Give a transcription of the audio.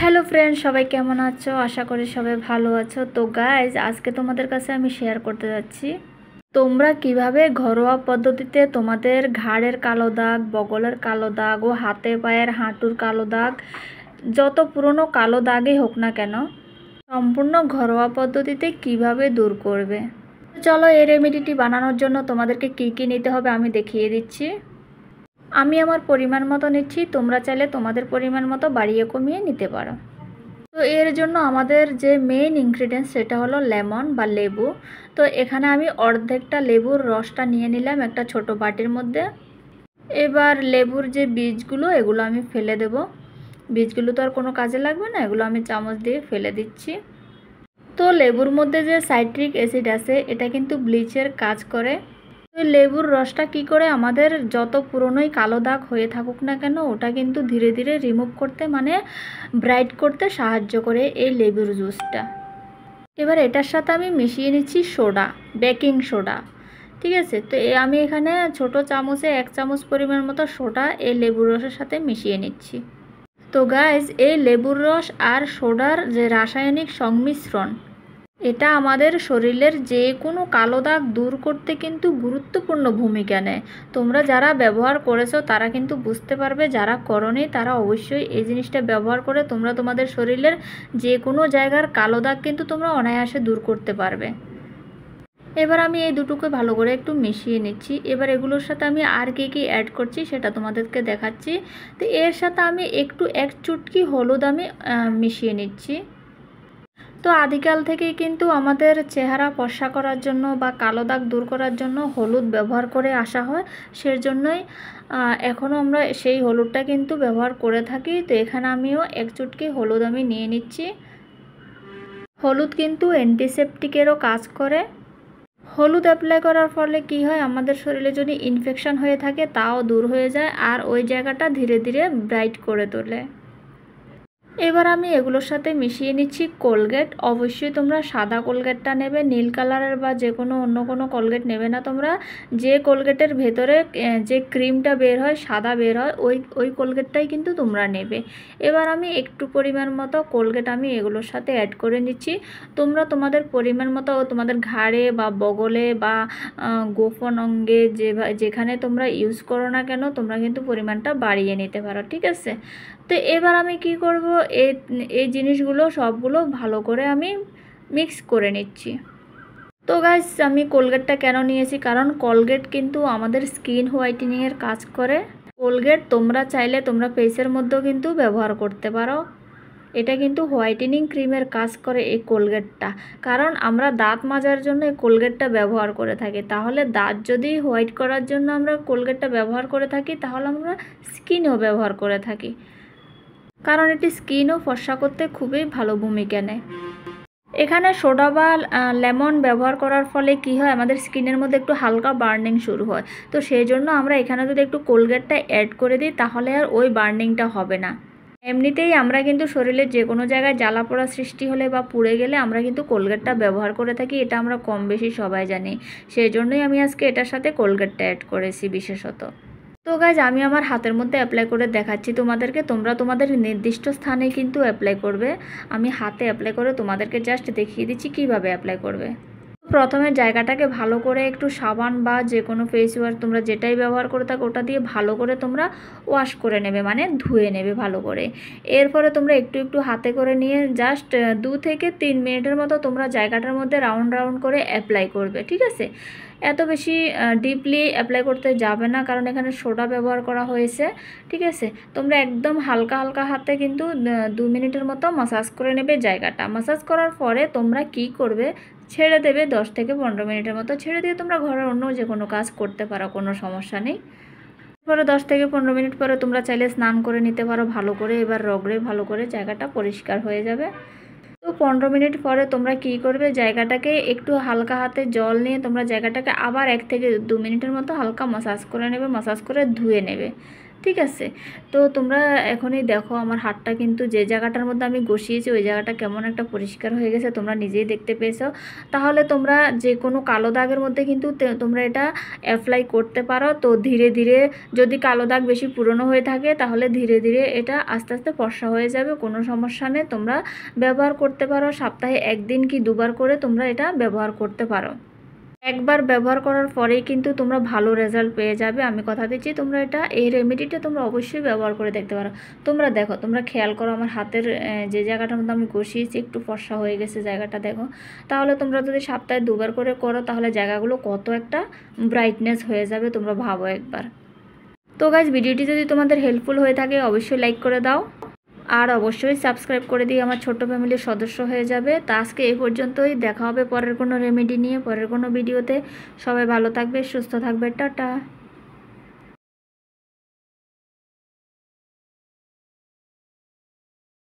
hello friend সবাই কেমন আছো আশা করি সবাই ভালো আছো তো গাইজ আজকে তোমাদের কাছে আমি শেয়ার করতে যাচ্ছি তোমরা কিভাবে ঘরোয়া পদ্ধতিতে তোমাদের ঘাড়ের কালো দাগ বগলের কালো দাগ ও হাতে পায়ের হাঁটুর কালো দাগ যত পুরনো কালো দাগই হোক না কেন সম্পূর্ণ ঘরোয়া পদ্ধতিতে কিভাবে দূর করবে চলো এই রেমেডিটি বানানোর জন্য তোমাদেরকে কি কি নিতে হবে আমি দেখিয়ে দিচ্ছি আমি আমার পরিমাণ মতো নিচ্ছি তোমরা চাইলে তোমাদের পরিমাণ মতো বাড়িয়ে কমিয়ে নিতে পারো তো এর জন্য আমাদের যে মেইন ইনগ্রিডিয়েন্টস সেটা হলো লেমন বা লেবু তো এখানে আমি অর্ধেকটা লেবুর রসটা নিয়ে নিলাম একটা ছোট বাটির মধ্যে এবার লেবুর যে বীজগুলো এগুলো আমি ফেলে দেব বীজগুলো তো আর কোনো কাজে লাগবে না এগুলো আমি চামচ দিয়ে ফেলে দিচ্ছি তো লেবুর মধ্যে যে সাইট্রিক অ্যাসিড আছে এটা কিন্তু ব্লিচের কাজ করে লেবুর রসটা কি করে আমাদের যত পুরনোই কালো দাগ হয়ে থাকুক না কেন ওটা কিন্তু ধীরে ধীরে রিমুভ করতে মানে ব্রাইট করতে সাহায্য করে এই লেবুর জুসটা এবার এটার সাথে আমি মিশিয়ে নিচ্ছি সোডা বেকিং সোডা ঠিক আছে তো আমি এখানে ছোট চামচে এক চামচ পরিমাণ মতো সোডা এই লেবুর রসের সাথে মিশিয়ে নিচ্ছি তো গাইজ এই লেবুর রস আর সোডার যে রাসায়নিক সংমিশ্রণ এটা আমাদের শরীরের যে কোনো কালো দাগ দূর করতে কিন্তু গুরুত্বপূর্ণ ভূমিকা নেয় তোমরা যারা ব্যবহার করেছো তারা কিন্তু বুঝতে পারবে যারা করনি তারা অবশ্যই এই জিনিসটা ব্যবহার করে তোমরা তোমাদের শরীরের যে কোনো জায়গার কালো দাগ কিন্তু তোমরা অনায়াসে দূর করতে পারবে এবার আমি এই দুটোকে ভালো করে একটু মিশিয়ে নিচ্ছি এবার এগুলোর সাথে আমি আর কে কী অ্যাড করছি সেটা তোমাদেরকে দেখাচ্ছি তো এর সাথে আমি একটু এক চুটকি হলুদ আমি মিশিয়ে নিচ্ছি তো আদিকাল থেকেই কিন্তু আমাদের চেহারা পশা করার জন্য বা কালো দাগ দূর করার জন্য হলুদ ব্যবহার করে আসা হয় জন্যই এখনও আমরা সেই হলুদটা কিন্তু ব্যবহার করে থাকি তো এখানে আমিও এক চুটকি হলুদ আমি নিয়ে নিচ্ছি হলুদ কিন্তু অ্যান্টিসেপ্টিকেরও কাজ করে হলুদ অ্যাপ্লাই করার ফলে কি হয় আমাদের শরীরে যদি ইনফেকশন হয়ে থাকে তাও দূর হয়ে যায় আর ওই জায়গাটা ধীরে ধীরে ব্রাইট করে তোলে এবার আমি এগুলোর সাথে মিশিয়ে নিচ্ছি কোলগেট অবশ্যই তোমরা সাদা কোলগেটটা নেবে নীল কালারের বা যে কোনো অন্য কোনো কোলগেট নেবে না তোমরা যে কোলগেটের ভেতরে যে ক্রিমটা বের হয় সাদা বের হয় ওই ওই কোলগেটটাই কিন্তু তোমরা নেবে এবার আমি একটু পরিমাণ মতো কোলগেট আমি এগুলোর সাথে অ্যাড করে নিচ্ছি তোমরা তোমাদের পরিমাণ মতো তোমাদের ঘাড়ে বা বগলে বা গোপন অঙ্গে যে যেখানে তোমরা ইউজ করো না কেন তোমরা কিন্তু পরিমাণটা বাড়িয়ে নিতে পারো ঠিক আছে তো এবার আমি কি করব এই এই জিনিসগুলো সবগুলো ভালো করে আমি মিক্স করে নিচ্ছি তো গাইস আমি কোলগেটটা কেন নিয়েছি কারণ কোলগেট কিন্তু আমাদের স্কিন হোয়াইটেনিংয়ের কাজ করে কোলগেট তোমরা চাইলে তোমরা ফেসের মধ্যেও কিন্তু ব্যবহার করতে পারো এটা কিন্তু হোয়াইটেনিং ক্রিমের কাজ করে এই কোলগেটটা কারণ আমরা দাঁত মাজার জন্য এই কোলগেটটা ব্যবহার করে থাকি তাহলে দাঁত যদি হোয়াইট করার জন্য আমরা কোলগেটটা ব্যবহার করে থাকি তাহলে আমরা স্কিনও ব্যবহার করে থাকি কারণ এটি স্কিনও ফর্সা করতে খুবই ভালো ভূমিকা নেয় এখানে সোডা বা লেমন ব্যবহার করার ফলে কি হয় আমাদের স্কিনের মধ্যে একটু হালকা বার্নিং শুরু হয় তো সেই জন্য আমরা এখানে যদি একটু কোলগেটটা অ্যাড করে দিই তাহলে আর ওই বার্নিংটা হবে না এমনিতেই আমরা কিন্তু শরীরের যে কোনো জায়গায় জ্বালা পড়া সৃষ্টি হলে বা পুড়ে গেলে আমরা কিন্তু কোলগেটটা ব্যবহার করে থাকি এটা আমরা কম বেশি সবাই জানি সেই জন্যই আমি আজকে এটার সাথে কোলগেটটা অ্যাড করেছি বিশেষত তো গাইজ আমি আমার হাতের মধ্যে অ্যাপ্লাই করে দেখাচ্ছি তোমাদেরকে তোমরা তোমাদের নির্দিষ্ট স্থানে কিন্তু অ্যাপ্লাই করবে আমি হাতে অ্যাপ্লাই করে তোমাদেরকে জাস্ট দেখিয়ে দিচ্ছি কিভাবে অ্যাপ্লাই করবে প্রথমে জায়গাটাকে ভালো করে একটু সাবান বা যে কোনো ফেস ওয়াশ তোমরা যেটাই ব্যবহার করে থাকো ওটা দিয়ে ভালো করে তোমরা ওয়াশ করে নেবে মানে ধুয়ে নেবে ভালো করে এরপরে তোমরা একটু একটু হাতে করে নিয়ে জাস্ট দু থেকে তিন মিনিটের মতো তোমরা জায়গাটার মধ্যে রাউন্ড রাউন্ড করে অ্যাপ্লাই করবে ঠিক আছে এত বেশি ডিপলি অ্যাপ্লাই করতে যাবে না কারণ এখানে সোডা ব্যবহার করা হয়েছে ঠিক আছে তোমরা একদম হালকা হালকা হাতে কিন্তু দু মিনিটের মতো মাসাজ করে নেবে জায়গাটা মাসাজ করার পরে তোমরা কি করবে ছেড়ে দেবে দশ থেকে পনেরো মিনিটের মতো ছেড়ে দিয়ে তোমরা ঘরের অন্য যে কোনো কাজ করতে পারো কোনো সমস্যা নেই পরে দশ থেকে পনেরো মিনিট পরে তোমরা চাইলে স্নান করে নিতে পারো ভালো করে এবার রগড়ে ভালো করে জায়গাটা পরিষ্কার হয়ে যাবে পনেরো মিনিট পরে তোমরা কি করবে জায়গাটাকে একটু হালকা হাতে জল নিয়ে তোমরা জায়গাটাকে আবার এক থেকে দু মিনিটের মতো হালকা মশাজ করে নেবে মশাজ করে ধুয়ে নেবে ঠিক আছে তো তোমরা এখনই দেখো আমার হাতটা কিন্তু যে জায়গাটার মধ্যে আমি গসিয়েছি ওই জায়গাটা কেমন একটা পরিষ্কার হয়ে গেছে তোমরা নিজেই দেখতে পেয়েছো তাহলে তোমরা যে কোনো কালো দাগের মধ্যে কিন্তু তোমরা এটা অ্যাপ্লাই করতে পারো তো ধীরে ধীরে যদি কালো দাগ বেশি পুরনো হয়ে থাকে তাহলে ধীরে ধীরে এটা আস্তে আস্তে ফর্সা হয়ে যাবে কোনো সমস্যা নেই তোমরা ব্যবহার করতে পারো সপ্তাহে একদিন কি দুবার করে তোমরা এটা ব্যবহার করতে পারো একবার ব্যবহার করার পরেই কিন্তু তোমরা ভালো রেজাল্ট পেয়ে যাবে আমি কথা দিচ্ছি তোমরা এটা এই রেমেডিটা তোমরা অবশ্যই ব্যবহার করে দেখতে পারো তোমরা দেখো তোমরা খেয়াল করো আমার হাতের যে জায়গাটার মধ্যে আমি কষিয়েছি একটু ফর্সা হয়ে গেছে জায়গাটা দেখো তাহলে তোমরা যদি সপ্তাহে দুবার করে করো তাহলে জায়গাগুলো কত একটা ব্রাইটনেস হয়ে যাবে তোমরা ভাবো একবার তো গাছ ভিডিওটি যদি তোমাদের হেল্পফুল হয়ে থাকে অবশ্যই লাইক করে দাও আর অবশ্যই সাবস্ক্রাইব করে দিয়ে আমার ছোট ফ্যামিলির সদস্য হয়ে যাবে তা আজকে এই পর্যন্তই দেখা হবে পরের কোনো রেমেডি নিয়ে পরের কোনো ভিডিওতে সবাই ভালো থাকবে সুস্থ থাকবে টাটা